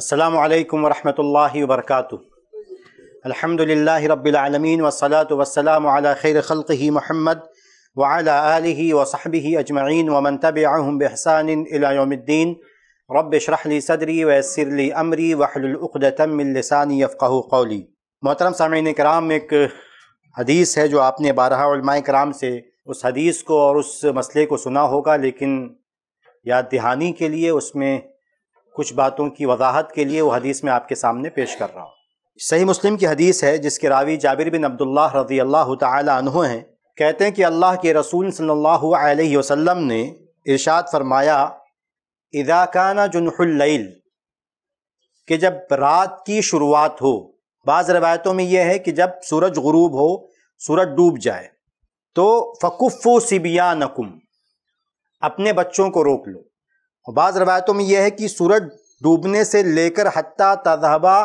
अस्सलाम वालेकुम रहमतुल्लाहि व बरकातुहू अल्हम्दुलिल्लाहि रब्बिल आलमीन वस्सलातु वस्सलामु अला खैर खल्क़िही मुहम्मद व अला आलिहि व सहबिहि अजमईन व मन तबिअहुम बिहसान इला यौमिद्दीन रब्ब इशरह ली सदरी व यस्सिर ली अमरी वहलुल उक़दतम मिन लिसानी यफ़क़हु कौली मोहतरम सामीन कराम एक हदीस है जो आपने बारह उलमाए कराम से उस हदीस को और उस मसले को सुना होगा लेकिन याद दहानी के लिए उसमें कुछ बातों की वजाहत के लिए वो हदीस में आपके सामने पेश कर रहा हूँ सही मुस्लिम की हदीस है जिसके रावी जाबिर बिन अब्दुल्ला रजी अल्लाह तह हैं कहते हैं कि अल्लाह के रसूल सल्लल्लाहु वसल्लम ने इरशाद फरमाया इदाकाना जुनहुल्लैल कि जब रात की शुरुआत हो बाज़ रवायतों में यह है कि जब सूरज गुरूब हो सूरज डूब जाए तो फकुफो सिबिया नकुम अपने बच्चों को रोक लो बाज़ रवायतों में यह है कि सूरज डूबने से लेकर हती तजहबा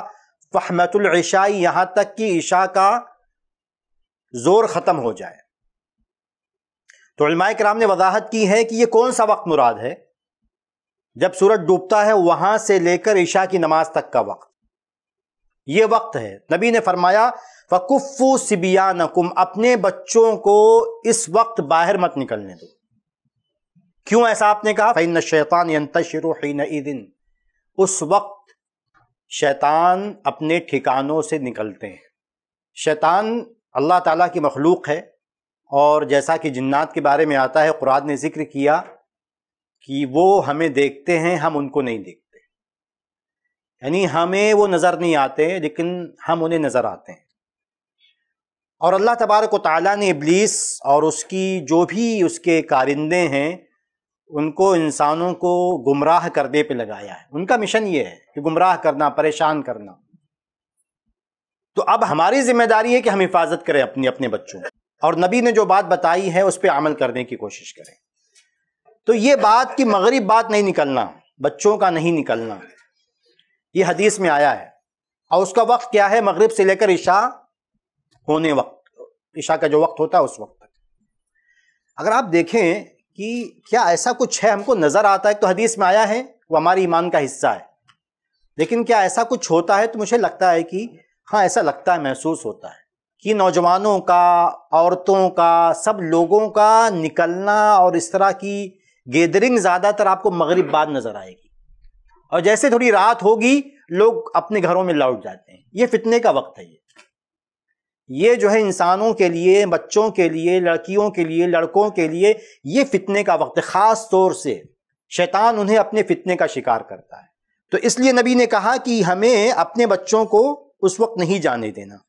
फ़हमतुलशाई यहाँ तक कि ईशा का ज़ोर ख़त्म हो जाए तो कराम ने वजाहत की है कि यह कौन सा वक्त मुराद है जब सूरज डूबता है वहाँ से लेकर ईशा की नमाज तक का वक्त ये वक्त है नबी ने फरमाया फ़कुफ़ू सिबिया नकुम अपने बच्चों को इस वक्त बाहर मत निकलने दो क्यों ऐसा आपने कहा न शैतान ई दिन उस वक्त शैतान अपने ठिकानों से निकलते हैं शैतान अल्लाह ताला की मखलूक है और जैसा कि जन्नात के बारे में आता है कुरान ने जिक्र किया कि वो हमें देखते हैं हम उनको नहीं देखते यानी हमें वो नज़र नहीं आते लेकिन हम उन्हें नज़र आते हैं और अल्लाह तबारक ताली ने इब्लीस और उसकी जो भी उसके कारिंदे हैं उनको इंसानों को गुमराह करने पे लगाया है उनका मिशन ये है कि गुमराह करना परेशान करना तो अब हमारी जिम्मेदारी है कि हम हिफाजत करें अपने अपने बच्चों और नबी ने जो बात बताई है उस पर अमल करने की कोशिश करें तो ये बात कि मगरब बात नहीं निकलना बच्चों का नहीं निकलना ये हदीस में आया है और उसका वक्त क्या है मगरब से लेकर ईशा होने वक्त ईशा का जो वक्त होता है उस वक्त तक अगर आप देखें कि क्या ऐसा कुछ है हमको नज़र आता है तो हदीस में आया है वो हमारे ईमान का हिस्सा है लेकिन क्या ऐसा कुछ होता है तो मुझे लगता है कि हाँ ऐसा लगता है महसूस होता है कि नौजवानों का औरतों का सब लोगों का निकलना और इस तरह की गैदरिंग ज़्यादातर आपको मगरिब बाद नज़र आएगी और जैसे थोड़ी रात होगी लोग अपने घरों में लौट जाते हैं ये फितने का वक्त है ये ये जो है इंसानों के लिए बच्चों के लिए लड़कियों के लिए लड़कों के लिए ये फितने का वक्त ख़ास तौर से शैतान उन्हें अपने फितने का शिकार करता है तो इसलिए नबी ने कहा कि हमें अपने बच्चों को उस वक्त नहीं जाने देना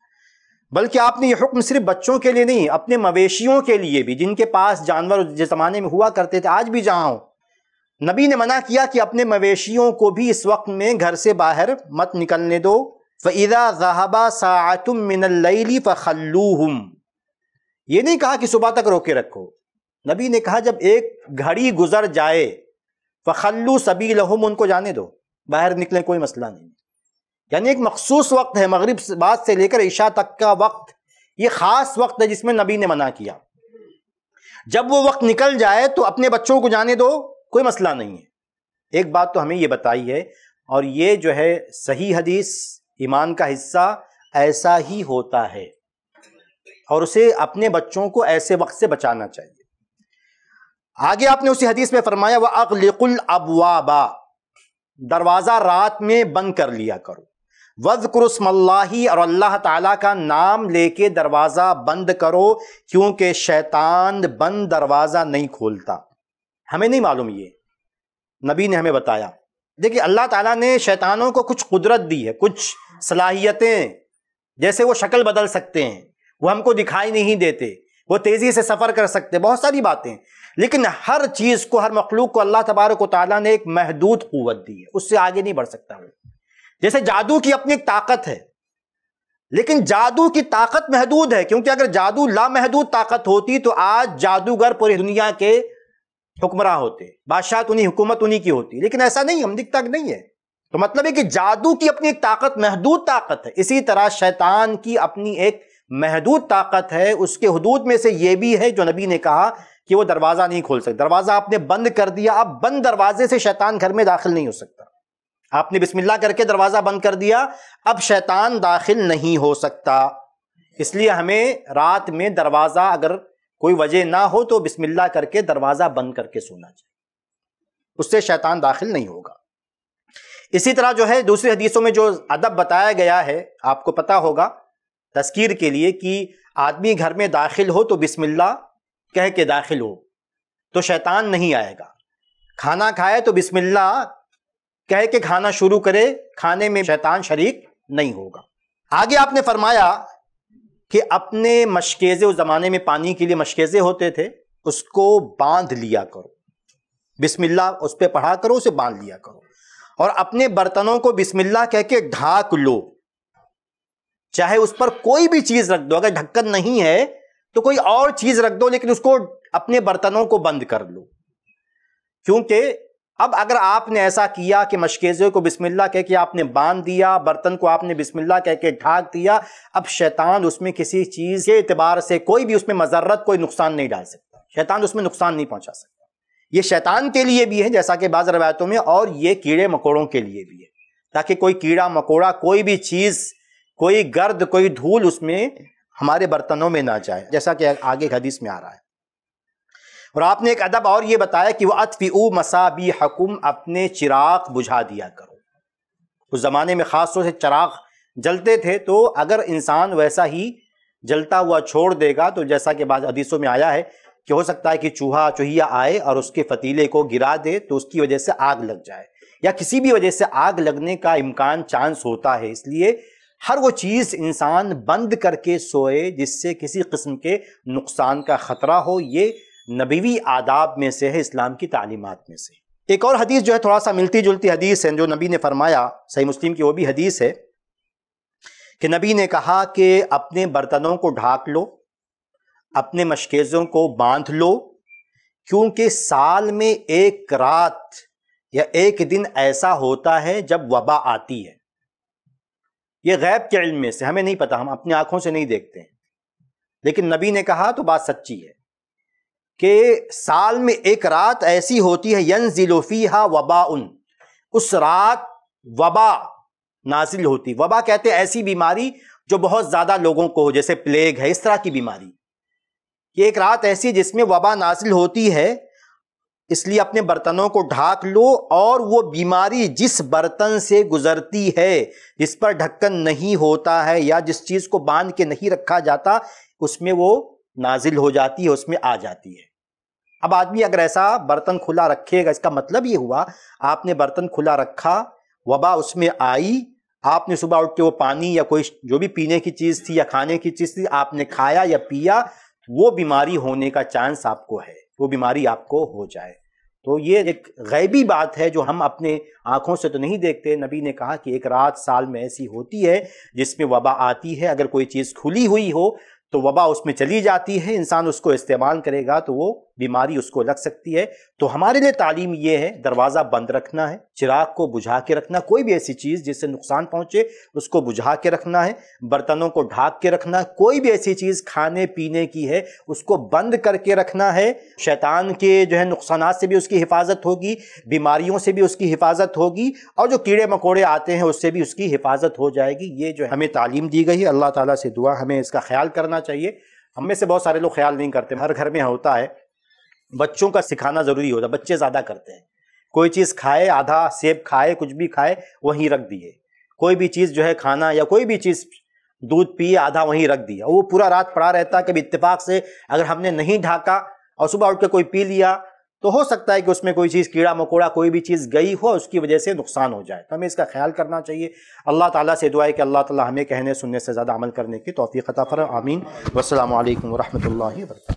बल्कि आपने यह हुक्म सिर्फ बच्चों के लिए नहीं अपने मवेशियों के लिए भी जिनके पास जानवर जिस ज़माने में हुआ करते थे आज भी जहाँ नबी ने मना किया कि अपने मवेशियों को भी इस वक्त में घर से बाहर मत निकलने दो फ़ैदा जहाबा सातुम मिनल्लैली फ़ल्लूहम ये नहीं कहा कि सुबह तक रोके रखो नबी ने कहा जब एक घड़ी गुजर जाए फ़ल्लू सभी लहम उनको जाने दो बाहर निकले कोई मसला नहीं यानी एक मखसूस वक्त है मगरब बाद से लेकर ईशा तक का वक्त ये ख़ास वक्त है जिसमें नबी ने मना किया जब वो वक्त निकल जाए तो अपने बच्चों को जाने दो कोई मसला नहीं है एक बात तो हमें ये बताई है और ये जो है सही हदीस ईमान का हिस्सा ऐसा ही होता है और उसे अपने बच्चों को ऐसे वक्त से बचाना चाहिए आगे आपने उसी हदीस में फरमाया वह अकलिकुल अबवाबा दरवाज़ा रात में बंद कर लिया करो वज कुरस्मल्लाही और अल्लाह ताला का नाम लेके दरवाज़ा बंद करो क्योंकि शैतान बंद दरवाज़ा नहीं खोलता हमें नहीं मालूम ये नबी ने हमें बताया देखिए अल्लाह ताला ने शैतानों को कुछ कुदरत दी है कुछ सलाहियतें जैसे वो शक्ल बदल सकते हैं वो हमको दिखाई नहीं देते वो तेज़ी से सफ़र कर सकते हैं बहुत सारी बातें लेकिन हर चीज़ को हर मखलूक को अल्लाह तबारक ताली ने एक महदूद क़वत दी है उससे आगे नहीं बढ़ सकता वो जैसे जादू की अपनी ताकत है लेकिन जादू की ताकत महदूद है क्योंकि अगर जादू लामहदूद ताकत होती तो आज जादूगर पूरी दुनिया के हुक्मरान होते बादशाह तो उन्हीं हुकूमत उन्हीं की होती लेकिन ऐसा नहीं हम दिखता नहीं है तो मतलब है कि जादू की अपनी एक ताकत महदूद ताकत है इसी तरह शैतान की अपनी एक महदूद ताकत है उसके हदूद में से यह भी है जो नबी ने कहा कि वो दरवाज़ा नहीं खोल सकता दरवाज़ा आपने बंद कर दिया अब बंद दरवाजे से शैतान घर में दाखिल नहीं हो सकता आपने बिस्मिल्लाह करके दरवाज़ा बंद कर दिया अब शैतान दाखिल नहीं हो सकता इसलिए हमें रात में दरवाज़ा अगर कोई वजह ना हो तो बिस्मिल्लाह करके दरवाज़ा बंद करके सोना चाहिए उससे शैतान दाखिल नहीं होगा इसी तरह जो है दूसरी हदीसों में जो अदब बताया गया है आपको पता होगा तस्कीर के लिए कि आदमी घर में दाखिल हो तो बिस्मिल्लाह कह के दाखिल हो तो शैतान नहीं आएगा खाना खाए तो बिस्मिल्लाह कह के खाना शुरू करे खाने में शैतान शरीक नहीं होगा आगे आपने फरमाया कि अपने मशकेज़े उस ज़माने में पानी के लिए मशकेज़े होते थे उसको बांध लिया करो बिस्मिल्लाह उस पर पढ़ा करो उसे बांध लिया करो और अपने बर्तनों को बिस्मिल्लाह कह के ढाक लो चाहे उस पर कोई भी चीज़ रख दो अगर ढक्कन नहीं है तो कोई और चीज़ रख दो लेकिन उसको अपने बर्तनों को बंद कर लो क्योंकि अब अगर आपने ऐसा किया कि मशकेजे को बिस्मिल्ला कह के आपने बांध दिया बर्तन को आपने बिस्मिल्ला कह के ढाक दिया अब शैतान उसमें किसी चीज़ के अतबार से कोई भी उसमें मजर्रत कोई नुकसान नहीं डाल सकता शैतान उसमें नुकसान नहीं पहुंचा सकता ये शैतान के लिए भी है जैसा कि बाज़ रवायतों में और ये कीड़े मकोड़ों के लिए भी है ताकि कोई कीड़ा मकोड़ा कोई भी चीज़ कोई गर्द कोई धूल उसमें हमारे बर्तनों में ना जाए जैसा कि आगे हदीस में आ रहा है और आपने एक अदब और ये बताया कि वह अतफ़ी मसाबी हकुम अपने चिराग बुझा दिया करो उस ज़माने में ख़ास तौर से चिराग जलते थे तो अगर इंसान वैसा ही जलता हुआ छोड़ देगा तो जैसा कि बाद हदीसों में आया है कि हो सकता है कि चूहा चूहिया आए और उसके फतीले को गिरा दे तो उसकी वजह से आग लग जाए या किसी भी वजह से आग लगने का इम्कान चांस होता है इसलिए हर वो चीज़ इंसान बंद करके सोए जिससे किसी किस्म के नुकसान का ख़तरा हो ये नबीवी आदाब में से है इस्लाम की तालीमत में से एक और हदीस जो है थोड़ा सा मिलती जुलती हदीस है जो नबी ने फरमाया सही मुस्लिम की वो भी हदीस है कि नबी ने कहा कि अपने बर्तनों को ढाक लो अपने मशकेज़ों को बांध लो क्योंकि साल में एक रात या एक दिन ऐसा होता है जब वबा आती है ये गैब के इल्म में से हमें नहीं पता हम अपनी आंखों से नहीं देखते हैं लेकिन नबी ने कहा तो बात सच्ची है कि साल में एक रात ऐसी होती है यन जिलोफी वबा उन उस रात वबा नाजिल होती वबा कहते हैं ऐसी बीमारी जो बहुत ज़्यादा लोगों को हो जैसे प्लेग है इस तरह की बीमारी ये एक रात ऐसी जिसमें वबा नाजिल होती है इसलिए अपने बर्तनों को ढाक लो और वो बीमारी जिस बर्तन से गुजरती है जिस पर ढक्कन नहीं होता है या जिस चीज़ को बांध के नहीं रखा जाता उसमें वो नाजिल हो जाती है उसमें आ जाती है अब आदमी अगर ऐसा बर्तन खुला रखेगा इसका मतलब ये हुआ आपने बर्तन खुला रखा वबा उसमें आई आपने सुबह उठ के वो पानी या कोई जो भी पीने की चीज़ थी या खाने की चीज़ थी आपने खाया या पिया वो बीमारी होने का चांस आपको है वो बीमारी आपको हो जाए तो ये एक गैबी बात है जो हम अपने आँखों से तो नहीं देखते नबी ने कहा कि एक रात साल में ऐसी होती है जिसमें वबा आती है अगर कोई चीज़ खुली हुई हो तो वबा उसमें चली जाती है इंसान उसको इस्तेमाल करेगा तो वो बीमारी उसको लग सकती है तो हमारे लिए तालीम ये है दरवाज़ा बंद रखना है चिराग को बुझा के रखना कोई भी ऐसी चीज़ जिससे नुकसान पहुंचे उसको बुझा के रखना है बर्तनों को ढाक के रखना कोई भी ऐसी चीज़ खाने पीने की है उसको बंद करके रखना है शैतान के जो है नुकसान से भी उसकी हिफाजत होगी बीमारियों से भी उसकी हिफाजत होगी और जो कीड़े मकोड़े आते हैं उससे भी उसकी हिफाजत हो जाएगी ये जो हमें तालीम दी गई है अल्लाह ताली से दुआ हमें इसका ख्याल करना चाहिए हम में से बहुत सारे लोग ख्याल नहीं करते हर घर में होता है बच्चों का सिखाना ज़रूरी होता है बच्चे ज़्यादा करते हैं कोई चीज़ खाए आधा सेब खाए कुछ भी खाए वहीं रख दिए कोई भी चीज़ जो है खाना या कोई भी चीज़ दूध पिए आधा वहीं रख दिया वो पूरा रात पड़ा रहता है कभी इत्तेफाक से अगर हमने नहीं ढाका और सुबह उठ के कोई पी लिया तो हो सकता है कि उसमें कोई चीज़ कीड़ा मकोड़ा कोई भी चीज़ गई हो उसकी वजह से नुकसान हो जाए तो हमें इसका ख्याल करना चाहिए अल्लाह ताला से दुआ है कि अल्लाह ताला हमें कहने सुनने से ज़्यादा अमल करने की तोफ़ी ख़ता फर आमीन वसलम वरहमल वर्क